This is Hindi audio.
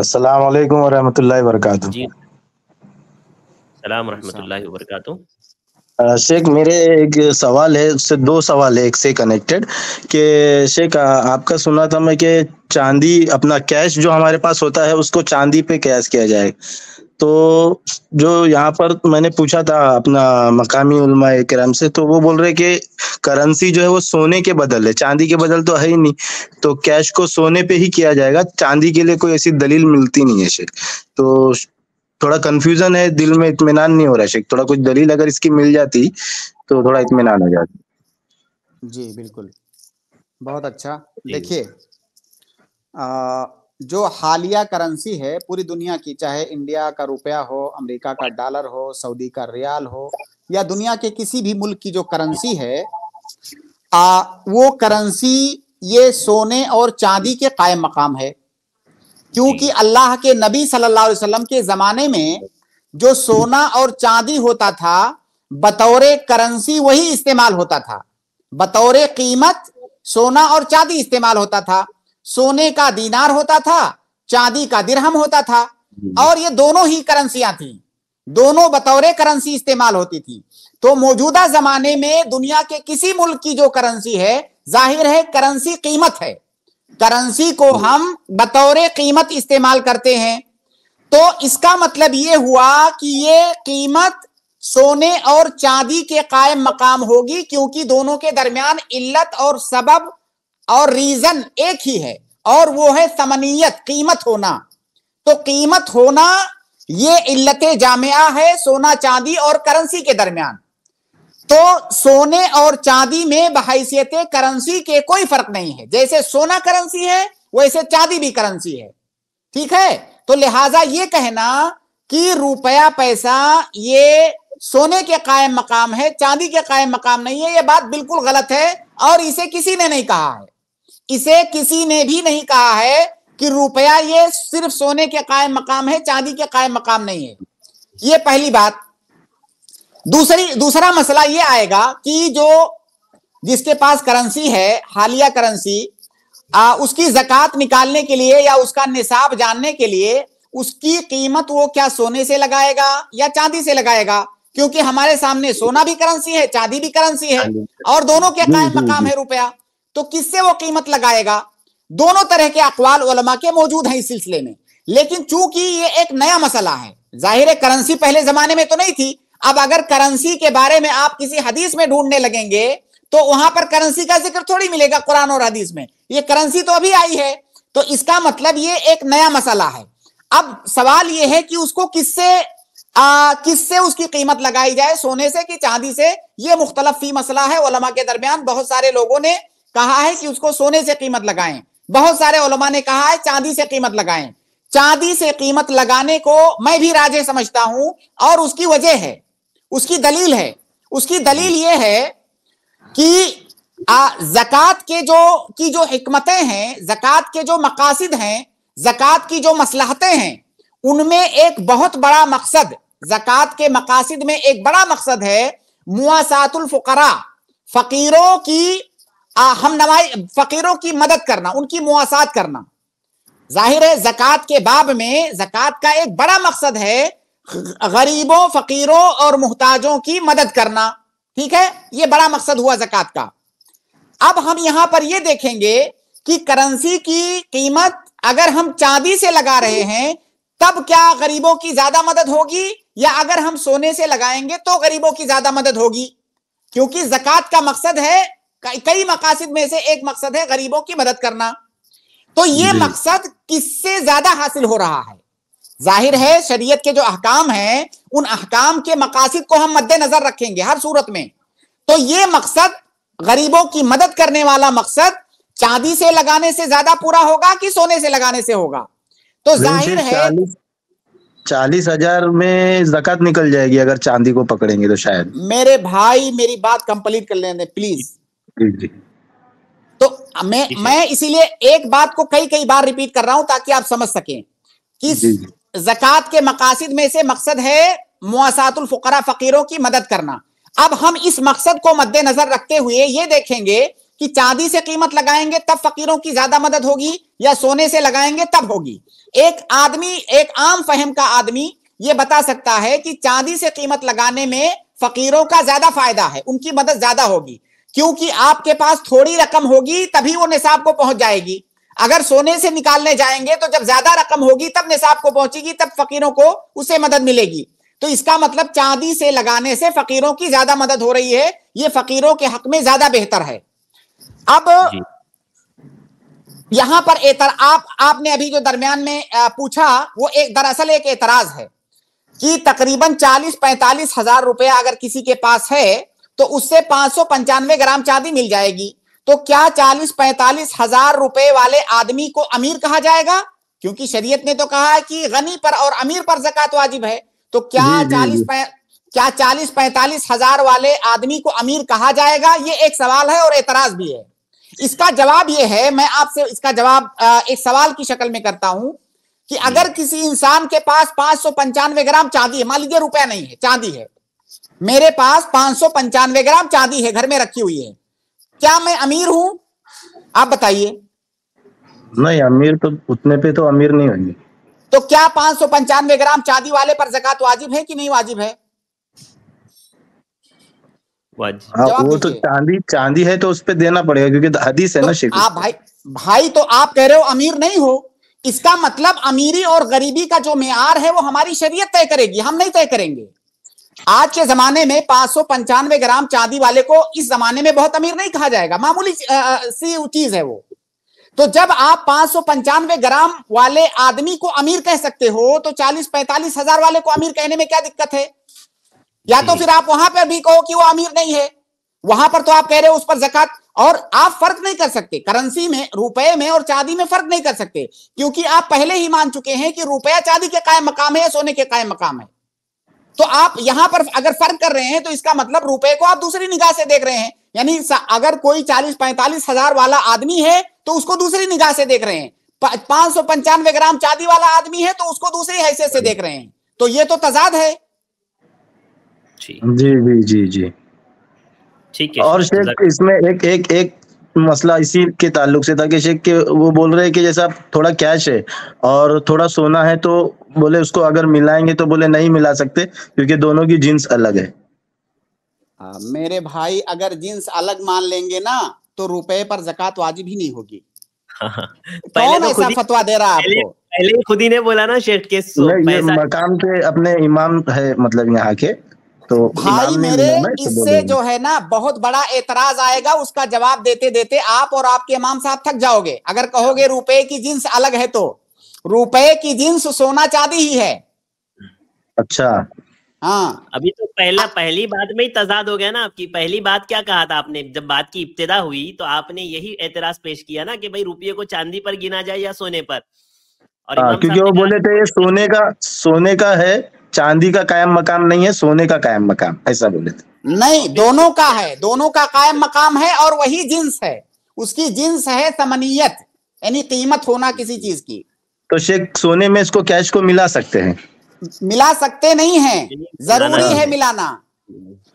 अस्सलाम वालेकुम वरहमतुल्लाहि वबरकातुहू जी सलाम रहमतुल्लाहि वबरकातुहू शेख मेरे एक सवाल है उससे दो सवाल है एक से कनेक्टेड कि शेख आपका सुना था मैं कि चांदी अपना कैश जो हमारे पास होता है उसको चांदी पे कैश किया जाए तो जो यहाँ पर मैंने पूछा था अपना मकामी उलमा कराम से तो वो बोल रहे कि करेंसी जो है वो सोने के बदल है चांदी के बदल तो है ही नहीं तो कैश को सोने पे ही किया जाएगा चांदी के लिए कोई ऐसी दलील मिलती नहीं है शेख तो थोड़ा कंफ्यूजन है दिल में इतमान नहीं हो रहा शेख थोड़ा कुछ दलील अगर इसकी मिल जाती तो थोड़ा इतमान हो जाता जी बिल्कुल बहुत अच्छा देखिए जो हालिया करेंसी है पूरी दुनिया की चाहे इंडिया का रुपया हो अमेरिका का डॉलर हो सऊदी का रियाल हो या दुनिया के किसी भी मुल्क की जो करेंसी है आ, वो करेंसी ये सोने और चांदी के कायम मकाम है क्योंकि अल्लाह के नबी सल्लल्लाहु अलैहि वसल्लम के जमाने में जो सोना और चांदी होता था बतौर करेंसी वही इस्तेमाल होता था बतौर कीमत सोना और चांदी इस्तेमाल होता था सोने का दीनार होता था चांदी का दिरहम होता था और ये दोनों ही करेंसियां थी दोनों बतौर करेंसी इस्तेमाल होती थी तो मौजूदा जमाने में दुनिया के किसी मुल्क की जो करेंसी है जाहिर है करेंसी कीमत है करंसी को हम बतौर कीमत इस्तेमाल करते हैं तो इसका मतलब ये हुआ कि ये कीमत सोने और चांदी के कायम मकाम होगी क्योंकि दोनों के दरमियान इल्लत और सबब और रीजन एक ही है और वो है समनीयत कीमत होना तो कीमत होना ये इल्लत जामिया है सोना चांदी और करंसी के दरमियान तो सोने और चांदी में बहसीत करेंसी के कोई फर्क नहीं है जैसे सोना करेंसी है वैसे चांदी भी करेंसी है ठीक है तो लिहाजा ये कहना कि रुपया पैसा ये सोने के कायम मकाम है चांदी के कायम मकाम नहीं है ये बात बिल्कुल गलत है और इसे किसी ने नहीं कहा है इसे किसी ने भी नहीं कहा है कि रुपया ये सिर्फ सोने के कायम मकाम है चांदी के कायम मकाम नहीं है ये पहली बात दूसरी दूसरा मसला ये आएगा कि जो जिसके पास करंसी है हालिया करंसी आ, उसकी जक़ात निकालने के लिए या उसका निसाब जानने के लिए उसकी कीमत वो क्या सोने से लगाएगा या चांदी से लगाएगा क्योंकि हमारे सामने सोना भी करंसी है चांदी भी करेंसी है हाँ और दोनों के कायम मकाम है रुपया तो किससे वो कीमत लगाएगा दोनों तरह के अकवाल वलमा के मौजूद हैं इस सिलसिले में लेकिन चूंकि ये एक नया मसला है जाहिर है करेंसी पहले जमाने में तो नहीं थी अब अगर करेंसी के बारे में आप किसी हदीस में ढूंढने लगेंगे तो वहां पर करेंसी का जिक्र थोड़ी मिलेगा कुरान और हदीस में ये करेंसी तो अभी आई है तो इसका मतलब ये एक नया मसला है अब सवाल ये है कि उसको किससे किससे उसकी कीमत लगाई जाए सोने से कि चांदी से ये मुख्तलफ फी मसला है ओलमा के दरमियान बहुत सारे लोगों ने कहा है कि उसको सोने से कीमत लगाएं बहुत सारे ओलमा ने कहा है चांदी से कीमत लगाएं चांदी से कीमत लगाने को मैं भी राजे समझता हूं और उसकी वजह है उसकी दलील है उसकी दलील हम्म। ये है कि जकत जक़ात के जो की जो हमतें हैं जक़ात के जो मकासद हैं जक़ात की जो मसलाहतें हैं उनमें एक बहुत बड़ा मकसद जक़ात के मकासद में एक बड़ा मकसद है मुआसातुल्फ़रा फ़कीरों की हम नवाई फ़कीरों की मदद करना उनकी मुआसात करना जाहिर है जक़ात के बाब में जक़ात का एक बड़ा मकसद है गरीबों फकीरों और मोहताजों की मदद करना ठीक है ये बड़ा मकसद हुआ जक़ात का अब हम यहां पर यह देखेंगे कि करेंसी की कीमत अगर हम चांदी से लगा रहे हैं तब क्या गरीबों की ज्यादा मदद होगी या अगर हम सोने से लगाएंगे तो गरीबों की ज्यादा मदद होगी क्योंकि जक़ात का मकसद है कई मकासद में से एक मकसद है गरीबों की मदद करना तो ये मकसद किससे ज्यादा हासिल हो रहा है जाहिर है शरीयत के जो अहकाम हैं उन अहकाम के मकासद को हम मद्देनजर रखेंगे हर सूरत में तो ये मकसद गरीबों की मदद करने वाला मकसद चांदी से लगाने से ज्यादा पूरा होगा कि सोने से लगाने से होगा तो जाहिर है चालीस हजार में जकत निकल जाएगी अगर चांदी को पकड़ेंगे तो शायद मेरे भाई मेरी बात कंप्लीट कर लेने प्लीज जी तो मैं मैं इसीलिए एक बात को कई कई बार रिपीट कर रहा हूं ताकि आप समझ सकें कि जक़ात के मकासद में से मकसद है मुआसातुल्फ़रा फ़कीरों की मदद करना अब हम इस मकसद को मद्देनजर रखते हुए ये देखेंगे कि चांदी से कीमत लगाएंगे तब फकीरों की ज्यादा मदद होगी या सोने से लगाएंगे तब होगी एक आदमी एक आम फहम का आदमी ये बता सकता है कि चांदी से कीमत लगाने में फकीरों का ज्यादा फायदा है उनकी मदद ज्यादा होगी क्योंकि आपके पास थोड़ी रकम होगी तभी वो निसाब को पहुंच जाएगी अगर सोने से निकालने जाएंगे तो जब ज्यादा रकम होगी तब निसाब को पहुंचेगी तब फकीरों को उसे मदद मिलेगी तो इसका मतलब चांदी से लगाने से फकीरों की ज्यादा मदद हो रही है ये फकीरों के हक में ज्यादा बेहतर है अब यहां पर एतर, आप आपने अभी जो दरमियान में पूछा वो एक दरअसल एक एतराज है कि तकरीबन चालीस पैंतालीस हजार रुपया अगर किसी के पास है तो उससे पांच सौ पंचानवे ग्राम चांदी मिल जाएगी तो क्या चालीस पैंतालीस हजार रुपए वाले आदमी को अमीर कहा जाएगा क्योंकि शरीयत ने तो कहा है कि गनी पर और अमीर पर जक़ात वाजिब है तो क्या चालीस क्या चालीस पैंतालीस हजार वाले आदमी को अमीर कहा जाएगा ये एक सवाल है और एतराज भी है इसका जवाब ये है मैं आपसे इसका जवाब एक सवाल की शक्ल में करता हूं कि अगर किसी इंसान के पास पांच सौ पंचानवे ग्राम चांदी है मान लीजिए रुपया नहीं है चांदी है मेरे पास पांच सौ पंचानवे ग्राम चांदी है घर में रखी हुई है क्या मैं अमीर हूँ आप बताइए नहीं अमीर तो उतने पे तो अमीर नहीं होंगे तो क्या पांच सौ पंचानवे ग्राम चांदी वाले पर जकत वाजिब है कि नहीं वाजिब है आ, हाँ, वो तो चांदी चांदी है तो उस पर देना पड़ेगा क्योंकि हदीस है तो ना शेख आप भाई भाई तो आप कह रहे हो अमीर नहीं हो इसका मतलब अमीरी और गरीबी का जो मैार है वो हमारी शरीयत तय करेगी हम नहीं तय करेंगे आज के जमाने में पांच सौ पंचानवे ग्राम चांदी वाले को इस जमाने में बहुत अमीर नहीं कहा जाएगा मामूली सी चीज है वो तो जब आप पांच सौ पंचानवे ग्राम वाले आदमी को अमीर कह सकते हो तो चालीस पैंतालीस हजार वाले को अमीर कहने में क्या दिक्कत है या तो फिर आप वहां पर भी कहो कि वो अमीर नहीं है वहां पर तो आप कह रहे हो उस पर जकत और आप फर्क नहीं कर सकते करेंसी में रुपए में और चांदी में फर्क नहीं कर सकते क्योंकि आप पहले ही मान चुके हैं कि रुपया चांदी के कायम मकाम है सोने के कायम मकाम है तो आप यहां पर अगर फर्क कर रहे हैं तो इसका मतलब रुपए को आप दूसरी निगाह से देख रहे हैं यानी अगर कोई चालीस पैंतालीस हजार वाला आदमी है तो उसको दूसरी निगाह से देख रहे हैं पांच सौ पंचानवे ग्राम चांदी वाला आदमी है तो उसको दूसरी हैसियत से देख रहे हैं तो ये तो तजाद है जी जी जी जी ठीक है और शेख इसमें एक एक एक मसला इसी के ताल्लुक से था कि शेख के वो बोल रहे हैं कि जैसा थोड़ा कैश है और थोड़ा सोना है तो बोले उसको अगर मिलाएंगे तो बोले नहीं मिला सकते क्योंकि दोनों की जींस अलग है आ, मेरे भाई अगर जींस अलग मान लेंगे ना तो रुपए पर जक़ात वाजिब ही नहीं होगी हाँ, हाँ। कौन तो ऐसा फतवा दे रहा आपको पहले खुद ही ने बोला ना शेख के मकान के अपने इमाम है मतलब यहाँ के तो भाई मेरे तो इससे जो है ना बहुत बड़ा एतराज आएगा उसका जवाब देते देते आप और आपके इमाम साहब थक जाओगे अगर कहोगे रुपए की जींस अलग है तो रुपए की जींस सोना चांदी ही है अच्छा हाँ अभी तो पहला पहली बात में ही तजाद हो गया ना आपकी पहली बात क्या कहा था आपने जब बात की इब्तदा हुई तो आपने यही एतराज पेश किया ना कि भाई रुपये को चांदी पर गिना जाए या सोने पर और आ, हाँ, क्योंकि वो बोले थे ये सोने का सोने का है चांदी का कायम मकाम नहीं है सोने का कायम मकाम ऐसा बोले थे नहीं दोनों का है दोनों का कायम मकाम है और वही जिन्स है उसकी जिन्स है समनियत यानी कीमत होना किसी चीज की तो शेख सोने में इसको कैश को मिला सकते हैं मिला सकते नहीं है जरूरी है मिलाना